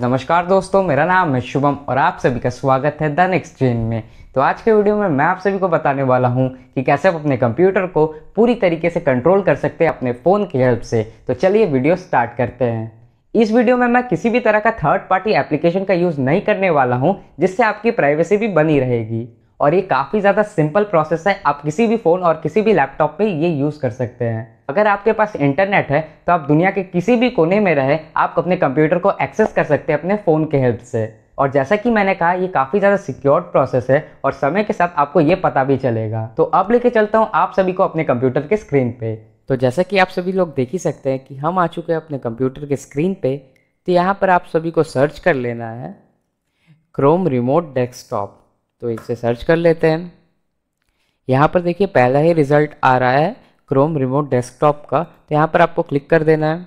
नमस्कार दोस्तों मेरा नाम है शुभम और आप सभी का स्वागत है द नेक्स्ट जेन में तो आज के वीडियो में मैं आप सभी को बताने वाला हूं कि कैसे आप अपने कंप्यूटर को पूरी तरीके से कंट्रोल कर सकते हैं अपने फ़ोन की हेल्प से तो चलिए वीडियो स्टार्ट करते हैं इस वीडियो में मैं किसी भी तरह का थर्ड पार्टी एप्लीकेशन का यूज़ नहीं करने वाला हूँ जिससे आपकी प्राइवेसी भी बनी रहेगी और ये काफ़ी ज़्यादा सिंपल प्रोसेस है आप किसी भी फ़ोन और किसी भी लैपटॉप पर ये यूज़ कर सकते हैं अगर आपके पास इंटरनेट है तो आप दुनिया के किसी भी कोने में रहे आप अपने कंप्यूटर को एक्सेस कर सकते हैं अपने फ़ोन के हेल्प से और जैसा कि मैंने कहा ये काफ़ी ज़्यादा सिक्योर्ड प्रोसेस है और समय के साथ आपको ये पता भी चलेगा तो अब लेके चलता हूँ आप सभी को अपने कंप्यूटर के स्क्रीन पे तो जैसा कि आप सभी लोग देख ही सकते हैं कि हम आ चुके हैं अपने कंप्यूटर के स्क्रीन पे तो यहाँ पर आप सभी को सर्च कर लेना है क्रोम रिमोट डेस्कटॉप तो इसे सर्च कर लेते हैं यहाँ पर देखिए पहला ही रिज़ल्ट आ रहा है क्रोम रिमोट डेस्कटॉप का तो यहाँ पर आपको क्लिक कर देना है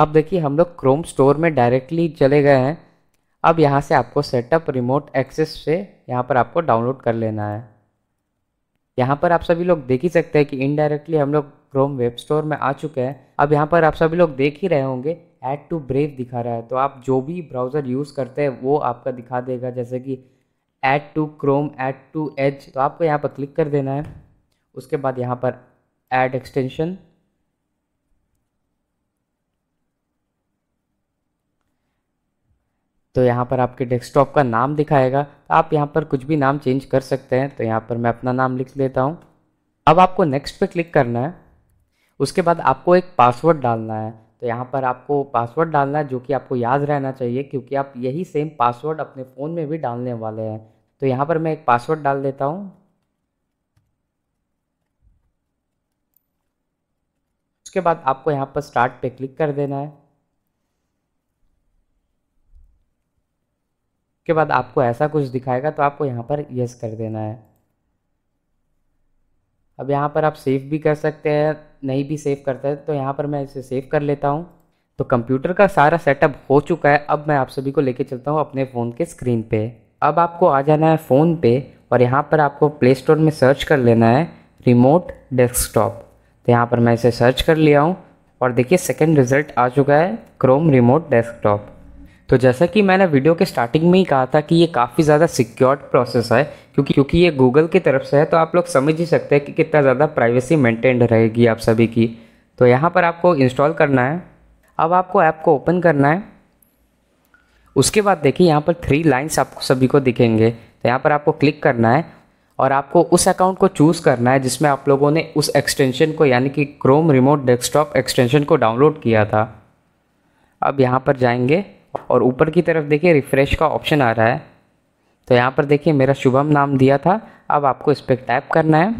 अब देखिए हम लोग क्रोम स्टोर में डायरेक्टली चले गए हैं अब यहाँ से आपको सेटअप रिमोट एक्सेस से यहाँ पर आपको डाउनलोड कर लेना है यहाँ पर आप सभी लोग देख ही सकते हैं कि इनडायरेक्टली हम लोग क्रोम वेब स्टोर में आ चुके हैं अब यहाँ पर आप सभी लोग देख ही रहे होंगे ऐड टू ब्रेव दिखा रहा है तो आप जो भी ब्राउज़र यूज़ करते हैं वो आपका दिखा देगा जैसे कि add to Chrome add to Edge तो आपको यहाँ पर क्लिक कर देना है उसके बाद यहाँ पर ऐड एक्सटेंशन तो यहाँ पर आपके डेस्कटॉप का नाम दिखाएगा तो आप यहाँ पर कुछ भी नाम चेंज कर सकते हैं तो यहाँ पर मैं अपना नाम लिख लेता हूँ अब आपको नेक्स्ट पे क्लिक करना है उसके बाद आपको एक पासवर्ड डालना है तो यहाँ पर आपको पासवर्ड डालना है जो कि आपको याद रहना चाहिए क्योंकि आप यही सेम पासवर्ड अपने फ़ोन में भी डालने वाले हैं तो यहाँ पर मैं एक पासवर्ड डाल देता हूँ उसके बाद आपको यहाँ पर स्टार्ट पे क्लिक कर देना है उसके बाद आपको ऐसा कुछ दिखाएगा तो आपको यहाँ पर यस कर देना है अब यहाँ पर आप सेव भी कर सकते हैं नहीं भी सेव करते हैं तो यहाँ पर मैं इसे सेव कर लेता हूँ तो कंप्यूटर का सारा सेटअप हो चुका है अब मैं आप सभी को लेके चलता हूँ अपने फ़ोन के स्क्रीन पे अब आपको आ जाना है फ़ोन पे और यहाँ पर आपको प्ले स्टोर में सर्च कर लेना है रिमोट डेस्कटॉप तो यहाँ पर मैं इसे सर्च कर लिया हूँ और देखिए सेकेंड रिज़ल्ट आ चुका है क्रोम रिमोट डेस्कटॉप तो जैसा कि मैंने वीडियो के स्टार्टिंग में ही कहा था कि ये काफ़ी ज़्यादा सिक्योर्ड प्रोसेस है क्योंकि क्योंकि ये गूगल की तरफ से है तो आप लोग समझ ही सकते हैं कि कितना ज़्यादा प्राइवेसी मेंटेन रहेगी आप सभी की तो यहाँ पर आपको इंस्टॉल करना है अब आपको ऐप को ओपन करना है उसके बाद देखिए यहाँ पर थ्री लाइन्स आपको सभी को दिखेंगे तो यहाँ पर आपको क्लिक करना है और आपको उस अकाउंट को चूज़ करना है जिसमें आप लोगों ने उस एक्सटेंशन को यानी कि क्रोम रिमोट डेस्कटॉप एक्सटेंशन को डाउनलोड किया था अब यहाँ पर जाएंगे और ऊपर की तरफ देखिए रिफ़्रेश का ऑप्शन आ रहा है तो यहाँ पर देखिए मेरा शुभम नाम दिया था अब आपको इस पर टैप करना है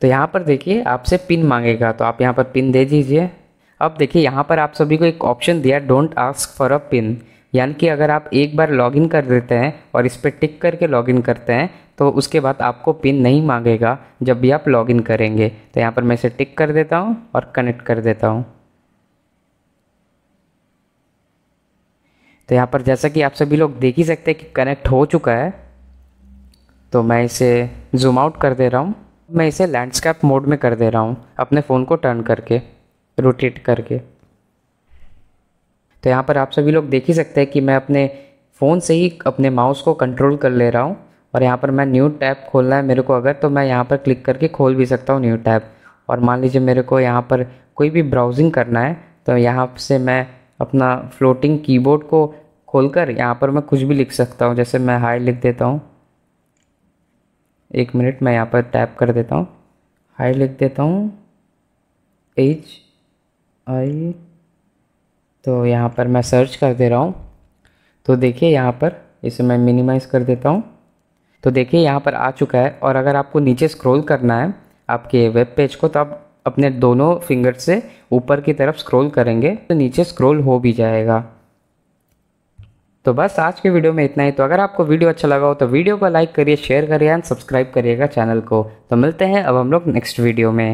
तो यहाँ पर देखिए आपसे पिन मांगेगा तो आप यहाँ पर पिन दे दीजिए अब देखिए यहाँ पर आप सभी को एक ऑप्शन दिया don't ask for a pin यानी कि अगर आप एक बार लॉगिन कर देते हैं और इस पर टिक करके लॉगिन करते हैं तो उसके बाद आपको पिन नहीं मांगेगा जब भी आप लॉगिन करेंगे तो यहाँ पर मैं इसे टिक कर देता हूँ और कनेक्ट कर देता हूँ तो यहाँ पर जैसा कि आप सभी लोग देख ही सकते हैं कि कनेक्ट हो चुका है तो मैं इसे जूम आउट कर दे रहा हूँ मैं इसे लैंडस्केप मोड में कर दे रहा हूँ अपने फ़ोन को टर्न करके रोटेट करके तो यहाँ पर आप सभी लोग देख ही सकते हैं कि मैं अपने फ़ोन से ही अपने माउस को कंट्रोल कर ले रहा हूँ और यहाँ पर मैं न्यू टैब खोलना है मेरे को अगर तो मैं यहाँ पर क्लिक करके खोल भी सकता हूँ न्यू टैब और मान लीजिए मेरे को यहाँ पर कोई भी ब्राउजिंग करना है तो यहाँ से मैं अपना फ्लोटिंग कीबोर्ड को खोलकर यहाँ पर मैं कुछ भी लिख सकता हूँ जैसे मैं हाई लिख देता हूँ एक मिनट मैं यहाँ पर टैप कर देता हूँ हाई लिख देता हूँ एच आई तो यहाँ पर मैं सर्च कर दे रहा हूँ तो देखिए यहाँ पर इसे मैं मिनिमाइज़ कर देता हूँ तो देखिए यहाँ पर आ चुका है और अगर आपको नीचे स्क्रॉल करना है आपके वेब पेज को तो आप अपने दोनों फिंगर से ऊपर की तरफ स्क्रॉल करेंगे तो नीचे स्क्रॉल हो भी जाएगा तो बस आज के वीडियो में इतना ही तो अगर आपको वीडियो अच्छा लगा हो तो वीडियो को लाइक करिए शेयर करिए एंड सब्सक्राइब करिएगा चैनल को तो मिलते हैं अब हम लोग नेक्स्ट वीडियो में